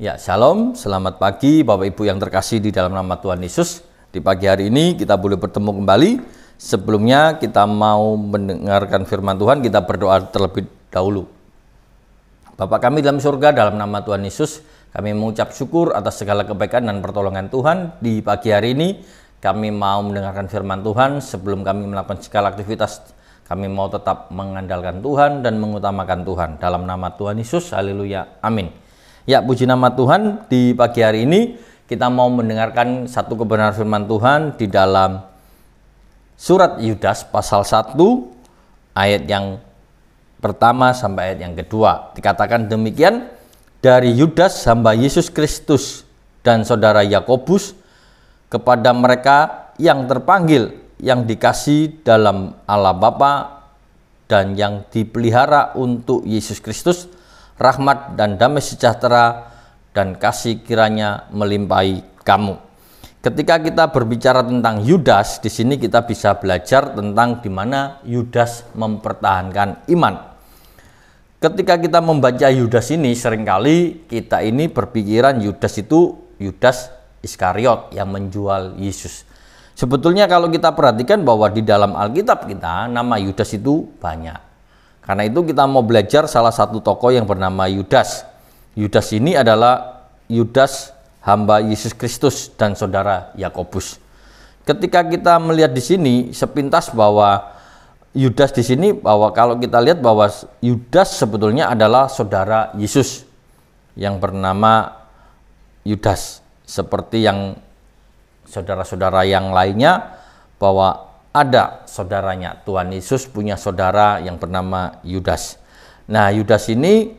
Ya, shalom, selamat pagi Bapak Ibu yang terkasih di dalam nama Tuhan Yesus. Di pagi hari ini kita boleh bertemu kembali. Sebelumnya kita mau mendengarkan firman Tuhan, kita berdoa terlebih dahulu. Bapak kami dalam surga dalam nama Tuhan Yesus, kami mengucap syukur atas segala kebaikan dan pertolongan Tuhan di pagi hari ini. Kami mau mendengarkan firman Tuhan sebelum kami melakukan segala aktivitas kami mau tetap mengandalkan Tuhan dan mengutamakan Tuhan. Dalam nama Tuhan Yesus, haleluya, amin. Ya, puji nama Tuhan di pagi hari ini kita mau mendengarkan satu kebenaran firman Tuhan di dalam surat Yudas pasal 1 ayat yang pertama sampai ayat yang kedua. Dikatakan demikian dari Yudas hamba Yesus Kristus dan saudara Yakobus kepada mereka yang terpanggil yang dikasih dalam Allah Bapa dan yang dipelihara untuk Yesus Kristus rahmat dan damai sejahtera dan kasih kiranya melimpahi kamu. Ketika kita berbicara tentang Yudas, di sini kita bisa belajar tentang di mana Yudas mempertahankan iman. Ketika kita membaca Yudas ini, seringkali kita ini berpikiran Yudas itu Yudas Iskariot yang menjual Yesus. Sebetulnya kalau kita perhatikan bahwa di dalam Alkitab kita nama Yudas itu banyak karena itu kita mau belajar salah satu tokoh yang bernama Yudas. Yudas ini adalah Yudas hamba Yesus Kristus dan saudara Yakobus. Ketika kita melihat di sini sepintas bahwa Yudas di sini bahwa kalau kita lihat bahwa Yudas sebetulnya adalah saudara Yesus yang bernama Yudas seperti yang saudara-saudara yang lainnya bahwa ada saudaranya. Tuhan Yesus punya saudara yang bernama Yudas. Nah, Yudas ini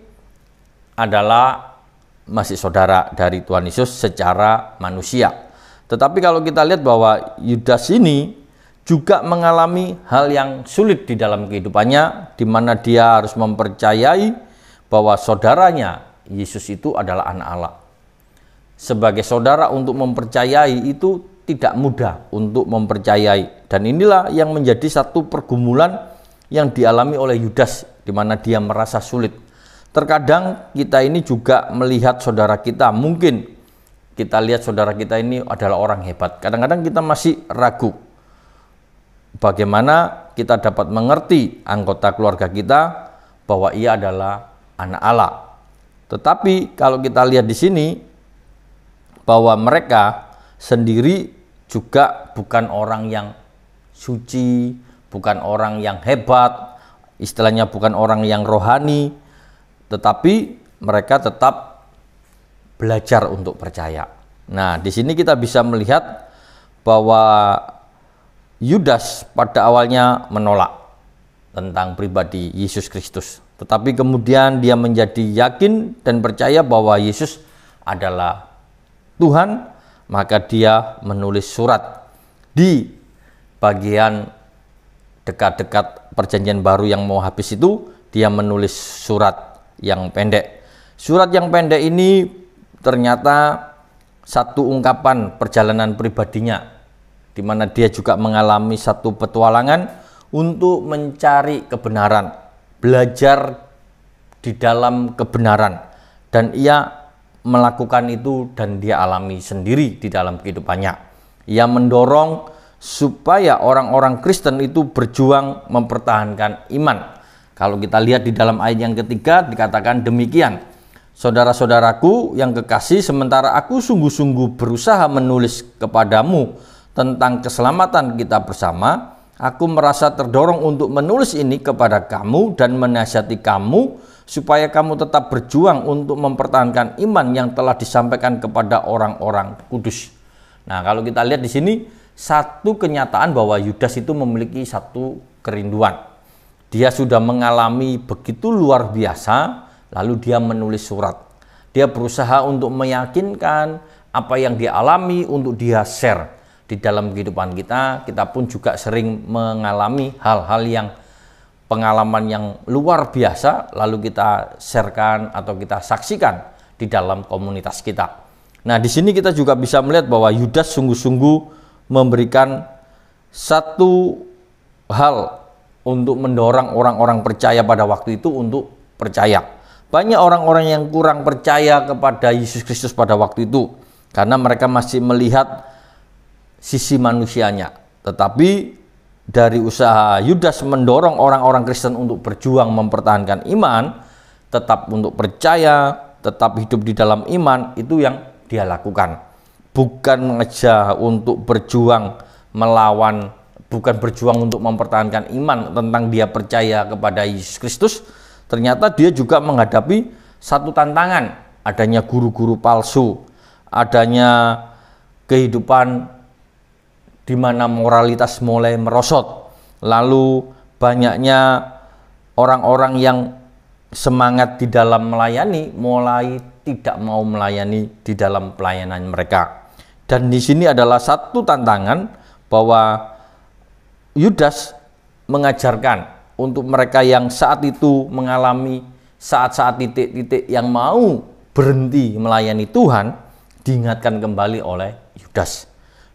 adalah masih saudara dari Tuhan Yesus secara manusia. Tetapi kalau kita lihat bahwa Yudas ini juga mengalami hal yang sulit di dalam kehidupannya di mana dia harus mempercayai bahwa saudaranya Yesus itu adalah anak Allah. Sebagai saudara untuk mempercayai itu tidak mudah untuk mempercayai dan inilah yang menjadi satu pergumulan yang dialami oleh Yudas di mana dia merasa sulit. Terkadang kita ini juga melihat saudara kita mungkin kita lihat saudara kita ini adalah orang hebat. Kadang-kadang kita masih ragu bagaimana kita dapat mengerti anggota keluarga kita bahwa ia adalah anak Allah. Tetapi kalau kita lihat di sini bahwa mereka sendiri juga bukan orang yang suci, bukan orang yang hebat, istilahnya bukan orang yang rohani, tetapi mereka tetap belajar untuk percaya. Nah, di sini kita bisa melihat bahwa Yudas pada awalnya menolak tentang pribadi Yesus Kristus, tetapi kemudian dia menjadi yakin dan percaya bahwa Yesus adalah Tuhan maka dia menulis surat di bagian dekat-dekat perjanjian baru yang mau habis itu dia menulis surat yang pendek surat yang pendek ini ternyata satu ungkapan perjalanan pribadinya di mana dia juga mengalami satu petualangan untuk mencari kebenaran belajar di dalam kebenaran dan ia melakukan itu dan dia alami sendiri di dalam kehidupannya. Ia mendorong supaya orang-orang Kristen itu berjuang mempertahankan iman. Kalau kita lihat di dalam ayat yang ketiga dikatakan demikian. Saudara-saudaraku yang kekasih sementara aku sungguh-sungguh berusaha menulis kepadamu tentang keselamatan kita bersama, aku merasa terdorong untuk menulis ini kepada kamu dan menasihati kamu supaya kamu tetap berjuang untuk mempertahankan iman yang telah disampaikan kepada orang-orang kudus. Nah, kalau kita lihat di sini satu kenyataan bahwa Yudas itu memiliki satu kerinduan. Dia sudah mengalami begitu luar biasa, lalu dia menulis surat. Dia berusaha untuk meyakinkan apa yang dia alami untuk dia share di dalam kehidupan kita. Kita pun juga sering mengalami hal-hal yang pengalaman yang luar biasa lalu kita sharekan atau kita saksikan di dalam komunitas kita. Nah, di sini kita juga bisa melihat bahwa Yudas sungguh-sungguh memberikan satu hal untuk mendorong orang-orang percaya pada waktu itu untuk percaya. Banyak orang-orang yang kurang percaya kepada Yesus Kristus pada waktu itu karena mereka masih melihat sisi manusianya. Tetapi dari usaha Yudas mendorong orang-orang Kristen untuk berjuang mempertahankan iman, tetap untuk percaya, tetap hidup di dalam iman, itu yang dia lakukan. Bukan mengejar untuk berjuang melawan, bukan berjuang untuk mempertahankan iman tentang dia percaya kepada Yesus Kristus, ternyata dia juga menghadapi satu tantangan, adanya guru-guru palsu, adanya kehidupan di mana moralitas mulai merosot. Lalu banyaknya orang-orang yang semangat di dalam melayani mulai tidak mau melayani di dalam pelayanan mereka. Dan di sini adalah satu tantangan bahwa Yudas mengajarkan untuk mereka yang saat itu mengalami saat-saat titik-titik yang mau berhenti melayani Tuhan diingatkan kembali oleh Yudas.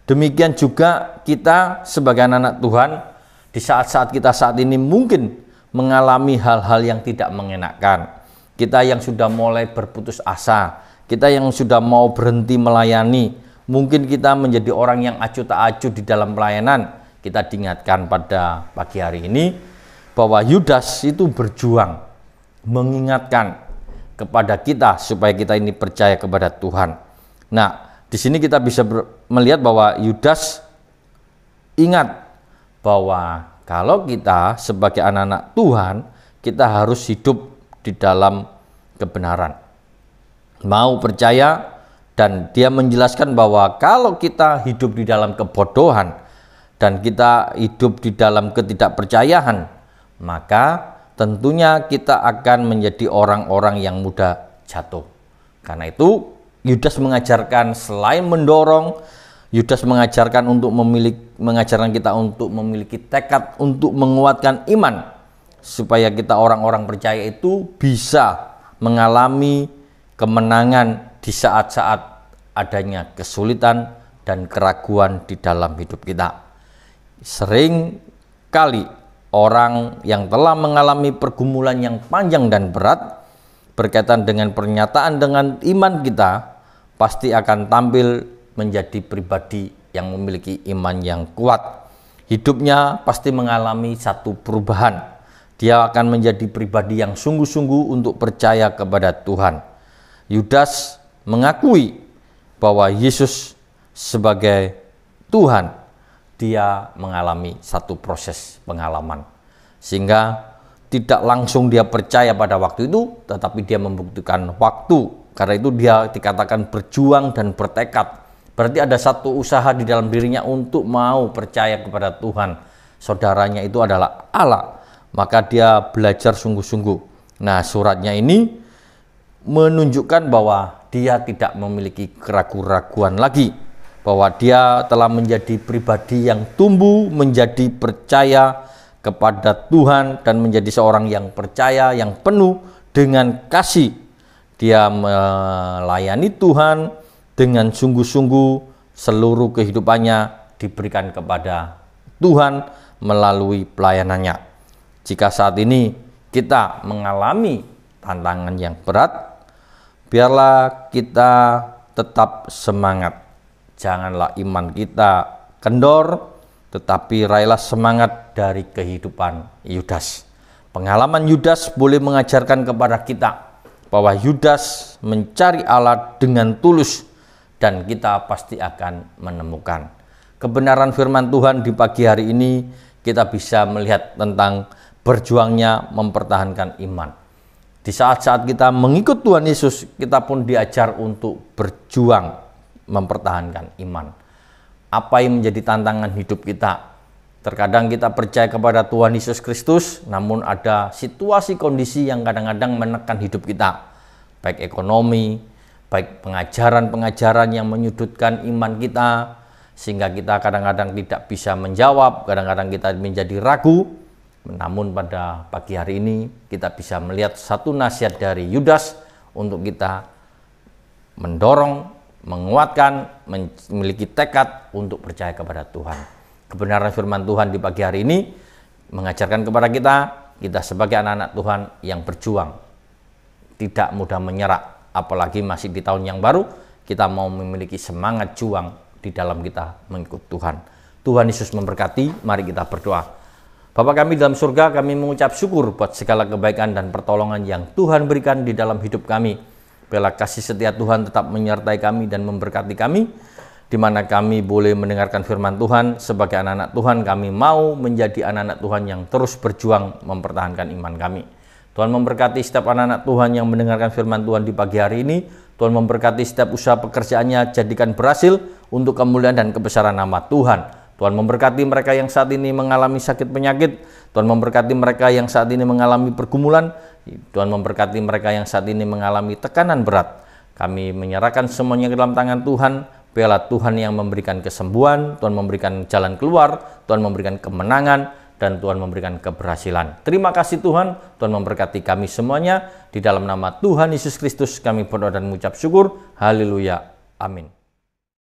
Demikian juga kita sebagai anak-anak Tuhan di saat-saat kita saat ini mungkin mengalami hal-hal yang tidak mengenakan. Kita yang sudah mulai berputus asa, kita yang sudah mau berhenti melayani, mungkin kita menjadi orang yang acuh tak acuh di dalam pelayanan. Kita diingatkan pada pagi hari ini bahwa Yudas itu berjuang mengingatkan kepada kita supaya kita ini percaya kepada Tuhan. Nah, di sini kita bisa melihat bahwa Yudas ingat bahwa kalau kita sebagai anak-anak Tuhan, kita harus hidup di dalam kebenaran. Mau percaya dan dia menjelaskan bahwa kalau kita hidup di dalam kebodohan dan kita hidup di dalam ketidakpercayaan, maka tentunya kita akan menjadi orang-orang yang mudah jatuh. Karena itu, Yudas mengajarkan selain mendorong, Yudas mengajarkan untuk memiliki mengajarkan kita untuk memiliki tekad untuk menguatkan iman supaya kita orang-orang percaya itu bisa mengalami kemenangan di saat-saat adanya kesulitan dan keraguan di dalam hidup kita. Sering kali orang yang telah mengalami pergumulan yang panjang dan berat berkaitan dengan pernyataan dengan iman kita pasti akan tampil menjadi pribadi yang memiliki iman yang kuat. Hidupnya pasti mengalami satu perubahan. Dia akan menjadi pribadi yang sungguh-sungguh untuk percaya kepada Tuhan. Yudas mengakui bahwa Yesus sebagai Tuhan, dia mengalami satu proses pengalaman. Sehingga tidak langsung dia percaya pada waktu itu, tetapi dia membuktikan waktu karena itu dia dikatakan berjuang dan bertekad. Berarti ada satu usaha di dalam dirinya untuk mau percaya kepada Tuhan. Saudaranya itu adalah Allah. Maka dia belajar sungguh-sungguh. Nah, suratnya ini menunjukkan bahwa dia tidak memiliki keraguan-keraguan lagi bahwa dia telah menjadi pribadi yang tumbuh, menjadi percaya kepada Tuhan dan menjadi seorang yang percaya yang penuh dengan kasih dia melayani Tuhan dengan sungguh-sungguh seluruh kehidupannya diberikan kepada Tuhan melalui pelayanannya. Jika saat ini kita mengalami tantangan yang berat, biarlah kita tetap semangat. Janganlah iman kita kendor, tetapi railah semangat dari kehidupan Yudas. Pengalaman Yudas boleh mengajarkan kepada kita bahwa Yudas mencari Allah dengan tulus dan kita pasti akan menemukan. Kebenaran firman Tuhan di pagi hari ini kita bisa melihat tentang berjuangnya mempertahankan iman. Di saat-saat kita mengikut Tuhan Yesus, kita pun diajar untuk berjuang mempertahankan iman. Apa yang menjadi tantangan hidup kita Terkadang kita percaya kepada Tuhan Yesus Kristus, namun ada situasi kondisi yang kadang-kadang menekan hidup kita, baik ekonomi, baik pengajaran-pengajaran yang menyudutkan iman kita, sehingga kita kadang-kadang tidak bisa menjawab, kadang-kadang kita menjadi ragu. Namun, pada pagi hari ini kita bisa melihat satu nasihat dari Yudas untuk kita mendorong, menguatkan, memiliki tekad untuk percaya kepada Tuhan kebenaran firman Tuhan di pagi hari ini mengajarkan kepada kita kita sebagai anak-anak Tuhan yang berjuang tidak mudah menyerah apalagi masih di tahun yang baru kita mau memiliki semangat juang di dalam kita mengikut Tuhan Tuhan Yesus memberkati mari kita berdoa Bapak kami dalam surga kami mengucap syukur buat segala kebaikan dan pertolongan yang Tuhan berikan di dalam hidup kami Bela kasih setia Tuhan tetap menyertai kami dan memberkati kami di mana kami boleh mendengarkan firman Tuhan sebagai anak-anak Tuhan kami mau menjadi anak-anak Tuhan yang terus berjuang mempertahankan iman kami. Tuhan memberkati setiap anak-anak Tuhan yang mendengarkan firman Tuhan di pagi hari ini. Tuhan memberkati setiap usaha pekerjaannya jadikan berhasil untuk kemuliaan dan kebesaran nama Tuhan. Tuhan memberkati mereka yang saat ini mengalami sakit penyakit. Tuhan memberkati mereka yang saat ini mengalami pergumulan. Tuhan memberkati mereka yang saat ini mengalami tekanan berat. Kami menyerahkan semuanya ke dalam tangan Tuhan biarlah Tuhan yang memberikan kesembuhan, Tuhan memberikan jalan keluar, Tuhan memberikan kemenangan, dan Tuhan memberikan keberhasilan. Terima kasih Tuhan, Tuhan memberkati kami semuanya. Di dalam nama Tuhan Yesus Kristus kami berdoa dan mengucap syukur. Haleluya. Amin.